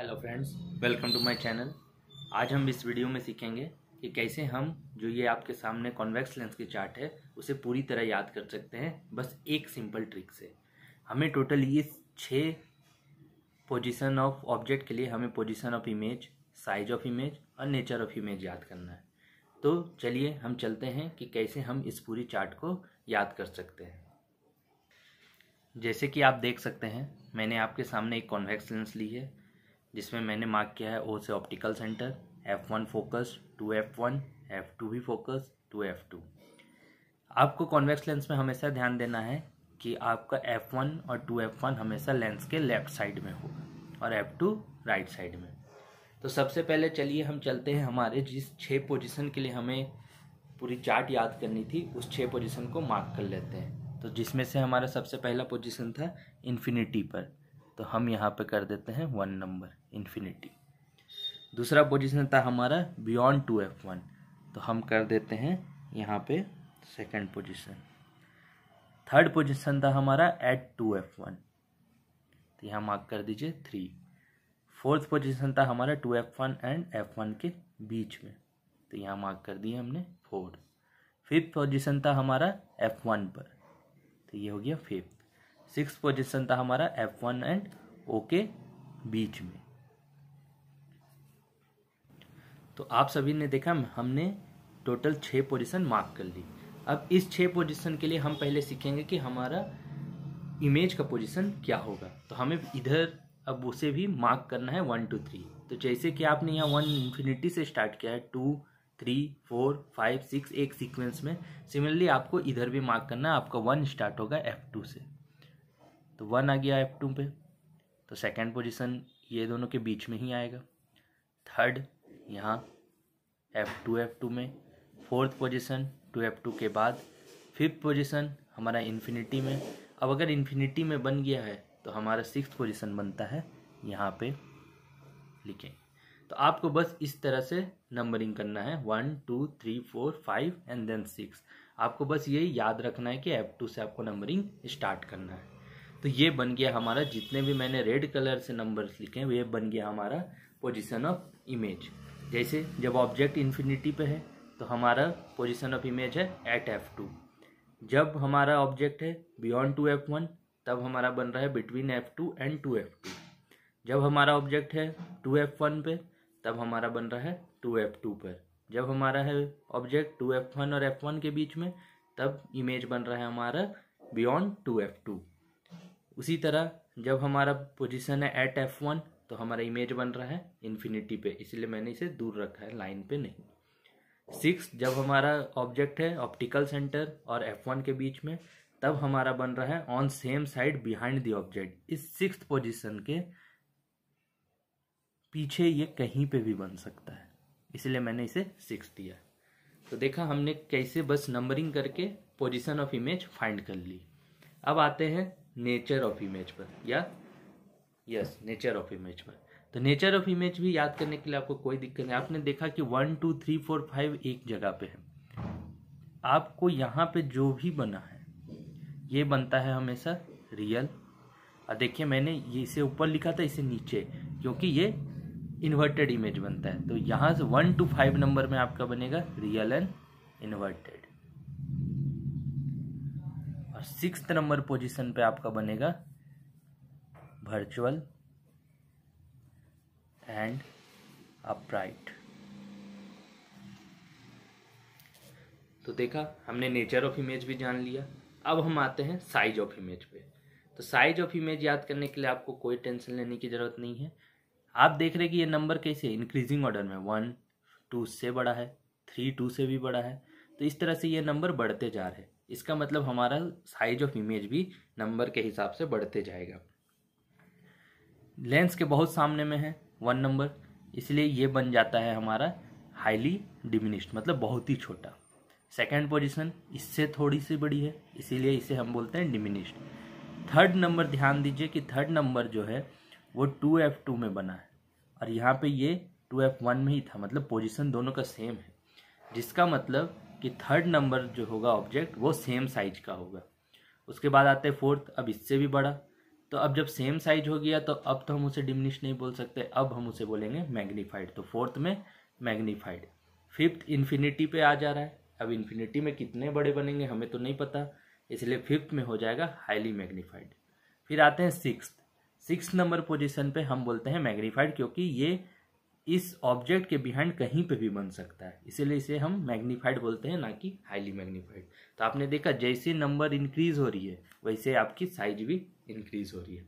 hello friends welcome to my channel आज हम इस वीडियो में सीखेंगे कि कैसे हम जो ये आपके सामने कॉन्वेक्स लेंस की चार्ट है उसे पूरी तरह याद कर सकते हैं बस एक सिंपल ट्रिक से हमें टोटल ये छः पोजीशन ऑफ ऑब्जेक्ट के लिए हमें position of image size of image और नेचर ऑफ इमेज याद करना है तो चलिए हम चलते हैं कि कैसे हम इस पूरी चार्ट को याद कर सकते हैं जैसे कि आप देख सकते हैं मैंने आपके सामने एक कॉन्वेक्स लेंस ली है जिसमें मैंने मार्क किया है ओ से optical centre F one focus two F one F two भी फोकस टू एफ टू आपको कॉन्वेक्स लेंस में हमेशा ध्यान देना है कि आपका एफ वन और टू एफ वन हमेशा लेंस के लेफ्ट साइड में होगा और एफ टू राइट साइड में तो सबसे पहले चलिए हम चलते हैं हमारे जिस छः पोजिशन के लिए हमें पूरी चार्ट याद करनी थी उस छः पोजिशन को मार्क कर लेते हैं तो जिसमें से हमारा सबसे पहला पोजिशन था इन्फिनिटी पर तो हम यहाँ पे कर देते हैं वन नंबर इन्फिनिटी दूसरा पोजिशन था हमारा बियॉन्ड टू एफ वन तो हम कर देते हैं यहाँ पे सेकंड पोजिशन थर्ड पोजिशन था हमारा एट टू एफ वन तो यहाँ मार्क कर दीजिए थ्री फोर्थ पोजिशन था हमारा two F one and F one के बीच में तो यहाँ मार्क कर दिए हमने फोर फिफ्थ पोजिशन था हमारा एफ वन पर तो ये हो गया फिफ्थ सिक्स पोजिशन था हमारा एफ वन एंड ओ के बीच में तो आप सभी ने देखा हमने टोटल छः पोजीशन मार्क कर ली अब इस छः पोजीशन के लिए हम पहले सीखेंगे कि हमारा इमेज का पोजीशन क्या होगा तो हमें इधर अब उसे भी मार्क करना है वन टू थ्री तो जैसे कि आपने यहाँ वन इन्फिनिटी से स्टार्ट किया है two three four five six एक सीक्वेंस में सिमिलरली आपको इधर भी मार्क करना है आपका वन स्टार्ट होगा एफ टू से तो वन आ गया एफ टू पे तो सेकेंड पोजिशन ये दोनों के बीच में ही आएगा थर्ड यहाँ एफ़ टू एफ़ टू में fourth position two F two के बाद फिफ्थ पोजीशन हमारा इन्फिनिटी में अब अगर इन्फिनिटी में बन गया है तो हमारा सिक्स पोजीशन बनता है यहाँ पे लिखें तो आपको बस इस तरह से नंबरिंग करना है one two three four five and then six आपको बस ये याद रखना है कि एफ टू से आपको नंबरिंग स्टार्ट करना है तो ये बन गया हमारा जितने भी मैंने रेड कलर से नंबर्स लिखे हैं ये बन गया हमारा पोजिशन ऑफ इमेज जैसे जब ऑब्जेक्ट इन्फिनिटी पे है तो हमारा पोजिशन ऑफ इमेज है एट एफ टू जब हमारा ऑब्जेक्ट है बियॉन्ड टू एफ वन तब हमारा बन रहा है between F two and two F two जब हमारा ऑब्जेक्ट है टू एफ वन पे तब हमारा बन रहा है टू एफ टू पर जब हमारा है ऑब्जेक्ट टू एफ वन और एफ वन के बीच में तब इमेज बन रहा है हमारा बियॉन्ड टू एफ टू उसी तरह जब हमारा पोजिशन है एट एफ वन तो हमारा इमेज बन रहा है इन्फिनिटी पे इसलिए मैंने इसे दूर रखा है लाइन पे नहीं सिक्स जब हमारा ऑब्जेक्ट है ऑप्टिकल सेंटर और एफ वन के बीच में तब हमारा बन रहा है on same side behind the object इस सिक्स पोजिशन के पीछे ये कहीं पे भी बन सकता है इसलिए मैंने इसे सिक्स दिया तो देखा हमने कैसे बस नंबरिंग करके पोजिशन ऑफ इमेज फाइंड कर ली अब आते हैं नेचर ऑफ इमेज पर या यस नेचर ऑफ इमेज पर तो नेचर ऑफ इमेज भी याद करने के लिए आपको कोई दिक्कत नहीं आपने देखा कि one two three four five एक जगह पे है आपको यहाँ पे जो भी बना है ये बनता है हमेशा रियल और देखिए मैंने ये इसे ऊपर लिखा था इसे नीचे क्योंकि ये इन्वर्टेड इमेज बनता है तो यहाँ से वन टू फाइव नंबर में आपका बनेगा रियल एंड इन्वर्टेड और सिक्स नंबर पोजिशन पे आपका बनेगा virtual and upright तो देखा हमने नेचर ऑफ इमेज भी जान लिया अब हम आते हैं साइज ऑफ इमेज पे तो साइज ऑफ इमेज याद करने के लिए आपको कोई टेंशन लेने की ज़रूरत नहीं है आप देख रहे कि ये नंबर कैसे इंक्रीजिंग ऑर्डर में वन टू से बड़ा है थ्री टू से भी बड़ा है तो इस तरह से ये नंबर बढ़ते जा रहे हैं इसका मतलब हमारा साइज ऑफ इमेज भी नंबर के हिसाब से बढ़ते जाएगा लेंस के बहुत सामने में है वन नंबर इसलिए ये बन जाता है हमारा हाईली डिमिनिश्ड मतलब बहुत ही छोटा सेकेंड पोजिशन इससे थोड़ी सी बड़ी है इसीलिए इसे हम बोलते हैं डिमिनिश्ड थर्ड नंबर ध्यान दीजिए कि थर्ड नंबर जो है वो टू एफ टू में बना है और यहाँ पे ये टू एफ वन में ही था मतलब पोजिशन दोनों का सेम है जिसका मतलब कि थर्ड नंबर जो होगा ऑब्जेक्ट वो सेम साइज का होगा उसके बाद आते हैं फोर्थ अब इससे भी बड़ा तो अब जब सेम साइज हो गया तो अब तो हम उसे डिमिनिश नहीं बोल सकते अब हम उसे बोलेंगे मैग्नीफाइड तो फोर्थ में मैग्नीफाइड फिफ्थ इन्फिनिटी पे आ जा रहा है अब इन्फिनिटी में कितने बड़े बनेंगे हमें तो नहीं पता इसलिए फिफ्थ में हो जाएगा हाईली मैग्नीफाइड फिर आते हैं सिक्स सिक्स नंबर पोजिशन पर हम बोलते हैं मैग्नीफाइड क्योंकि ये इस ऑब्जेक्ट के बिहाइंड कहीं पे भी बन सकता है इसीलिए इसे हम मैग्नीफाइड बोलते हैं ना कि हाईली मैग्नीफाइड तो आपने देखा जैसे नंबर इंक्रीज हो रही है वैसे आपकी साइज भी इंक्रीज हो रही है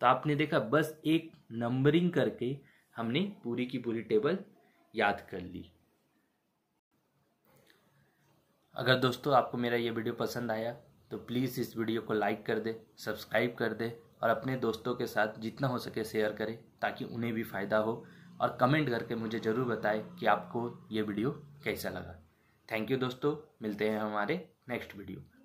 तो आपने देखा बस एक नंबरिंग करके हमने पूरी की पूरी टेबल याद कर ली अगर दोस्तों आपको मेरा ये वीडियो पसंद आया तो प्लीज़ इस वीडियो को लाइक कर दे सब्सक्राइब कर दे और अपने दोस्तों के साथ जितना हो सके शेयर करें ताकि उन्हें भी फ़ायदा हो और कमेंट करके मुझे ज़रूर बताएं कि आपको ये वीडियो कैसा लगा थैंक यू दोस्तों मिलते हैं हमारे नेक्स्ट वीडियो में